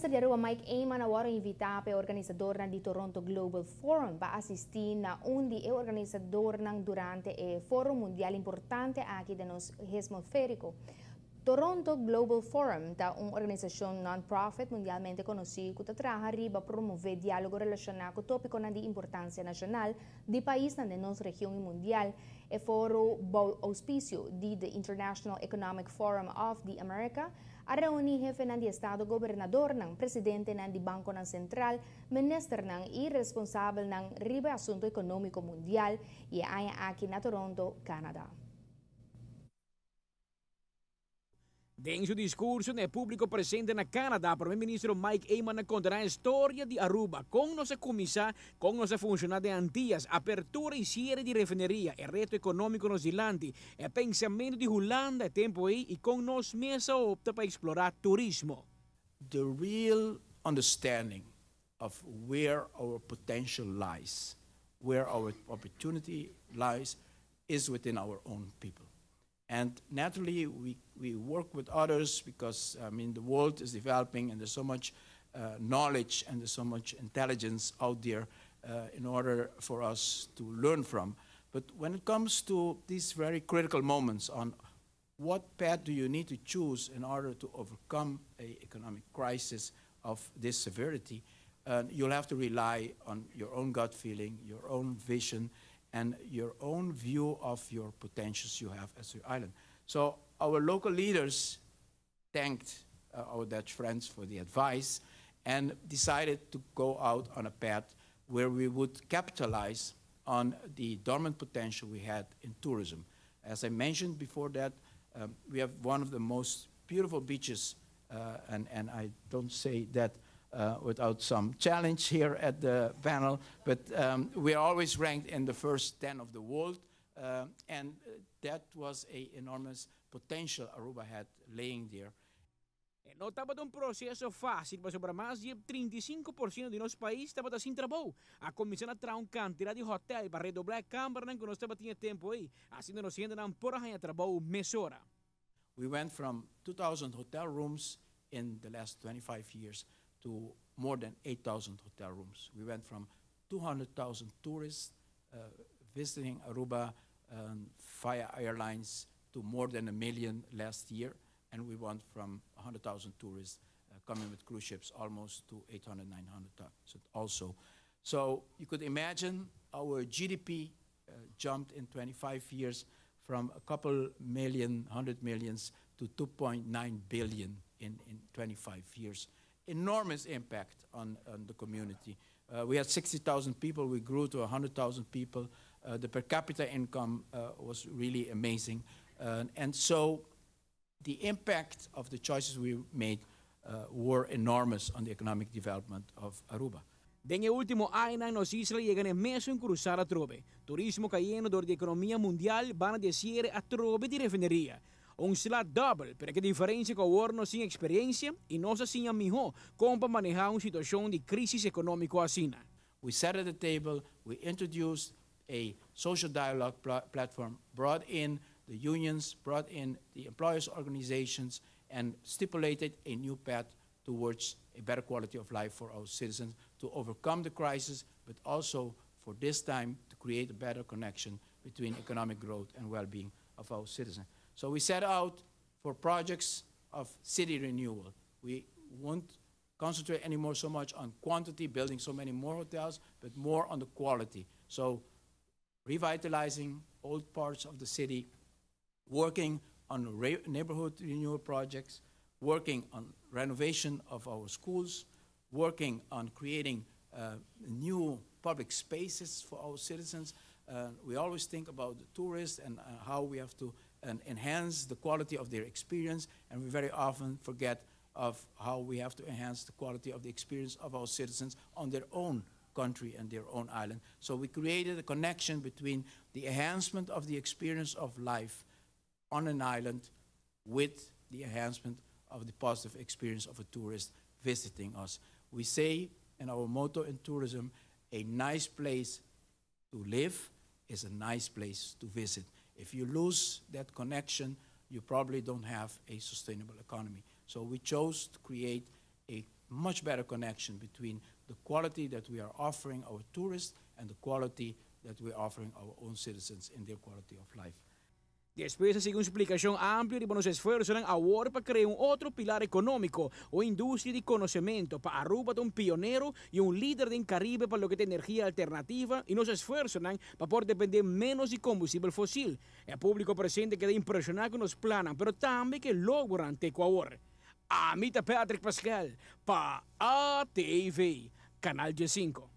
Ministério Mike Eman agora invita pe organizador na di Toronto Global Forum ba assistir na onde é organizador durante e Fórum Mundial importante aki de nos atmosférico. Toronto Global Forum ta una organización non-profit mundialmente conocida que trabaja para promover diálogo relacionado con tópicos de importancia nacional de país de nuestra región y mundial. El foro bajo auspicio de the International Economic Forum of the America a jefe de Estado gobernador, ng presidente de Banco Nan Central, minister y responsable de asunto económico mundial y hay aquí en Toronto, Canadá. Dentro do discurso no né? público presente na Canadá, o primeiro-ministro Mike Eamon contará a história de Aruba, com nossa comissão, com nossa funcionar de Antillas, apertura e cierre de refineria, o reto econômico nos dilante, o pensamento de Holanda, o é tempo aí, e com nós mesa opta para explorar turismo. The real understanding of where our potential lies, where our opportunity lies, is within our own people. And naturally, we we work with others because, I mean, the world is developing and there's so much uh, knowledge and there's so much intelligence out there uh, in order for us to learn from. But when it comes to these very critical moments on what path do you need to choose in order to overcome an economic crisis of this severity, uh, you'll have to rely on your own gut feeling, your own vision, and your own view of your potentials you have as an island. So our local leaders thanked uh, our Dutch friends for the advice and decided to go out on a path where we would capitalize on the dormant potential we had in tourism. As I mentioned before that, um, we have one of the most beautiful beaches, uh, and, and I don't say that uh, without some challenge here at the panel, but um, we are always ranked in the first 10 of the world, uh, and uh, that was an enormous potential Aruba had laying there. Eh, no dapat um processo fácil para sobrar mais de 35% do nosso país estava tá sem trabalho. A comissão terá uma quantidade de hotel para redobrar a câmara que nós estava tinha tempo aí. Assim nós ainda não por arranjar trabalho mesora. We went from 2,000 hotel rooms in the last 25 years to more than 8,000 hotel rooms. We went from 200,000 tourists uh, visiting Aruba um, via airlines to more than a million last year, and we went from 100,000 tourists uh, coming with cruise ships almost to 800, 900,000 also. So you could imagine our GDP uh, jumped in 25 years from a couple million, 100 millions to 2.9 billion in, in 25 years. Enormous impact on, on the community. Uh, we had 60,000 people, we grew to 100,000 people. Uh, the per capita income uh, was really amazing. Uh, and so the impact of the choices we made uh, were enormous on the economic development of Aruba. Den el último año nos islas llegan en meso en cruzar a Trobe. Turismo cayendo de la economía mundial van a decir a Trobe de refinería. Un slot double, pero que diferencia con Warno sin experiencia y no se sin mejor como manejar una situación de crisis económica así. We sat at the table, we introduced a social dialogue pl platform, brought in the unions, brought in the employers' organizations, and stipulated a new path towards a better quality of life for our citizens to overcome the crisis, but also for this time to create a better connection between economic growth and well-being of our citizens. So we set out for projects of city renewal. We won't concentrate anymore so much on quantity, building so many more hotels, but more on the quality. So revitalizing old parts of the city, working on re neighborhood renewal projects, working on renovation of our schools, working on creating uh, new public spaces for our citizens. Uh, we always think about the tourists and uh, how we have to uh, enhance the quality of their experience, and we very often forget of how we have to enhance the quality of the experience of our citizens on their own country and their own island. So we created a connection between the enhancement of the experience of life on an island with the enhancement of the positive experience of a tourist visiting us. We say in our motto in tourism, a nice place to live is a nice place to visit. If you lose that connection, you probably don't have a sustainable economy. So we chose to create a much better connection between the quality that we are offering our tourists and the quality that we're offering our own citizens in their quality of life. Después sigue una explicación amplia de bons esfuerzos en agora para crear un pilar económico o industria de conocimiento para Aruba de un pionero y un líder en Caribe para lo que tiene energía alternativa y nos esforços para poder depender menos de combustible fósil. El público presente queda impresionado con los planos, pero también que logran ter com Amita Patrick Pascal, para ATV, Canal 5.